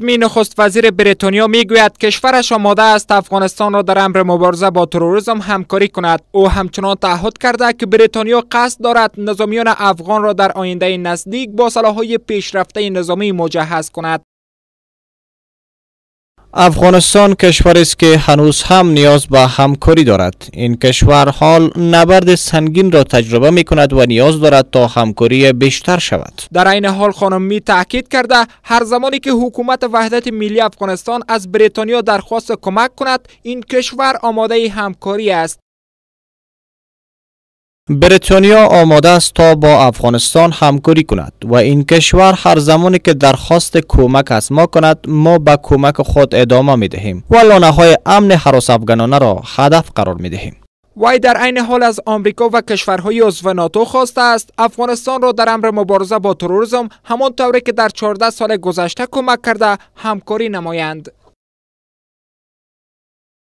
می نخست وزیر بریتانیا میگوید کشورش آماده است افغانستان را در امر مبارزه با تروریسم همکاری کند او همچنان تعهد کرده که بریتانیا قصد دارد نظامیان افغان را در آینده نزدیک با سلاحهای پیشرفته نظامی مجهز کند افغانستان کشوری است که هنوز هم نیاز به همکاری دارد این کشور حال نبرد سنگین را تجربه می کند و نیاز دارد تا همکاری بیشتر شود در عین حال خانم می تاکید کرده هر زمانی که حکومت وحدت ملی افغانستان از بریتانیا درخواست کمک کند این کشور آماده همکاری است بریتانیا آماده است تا با افغانستان همکاری کند و این کشور هر زمانی که درخواست کمک از ما کند ما به کمک خود ادامه می دهیم و لانه های امن حراس افغانانه را هدف قرار می دهیم. وی در عین حال از آمریکا و کشورهای عضو ناتو خواسته است افغانستان را در امر مبارزه با تروریسم همان طوری که در 14 سال گذشته کمک کرده همکاری نمایند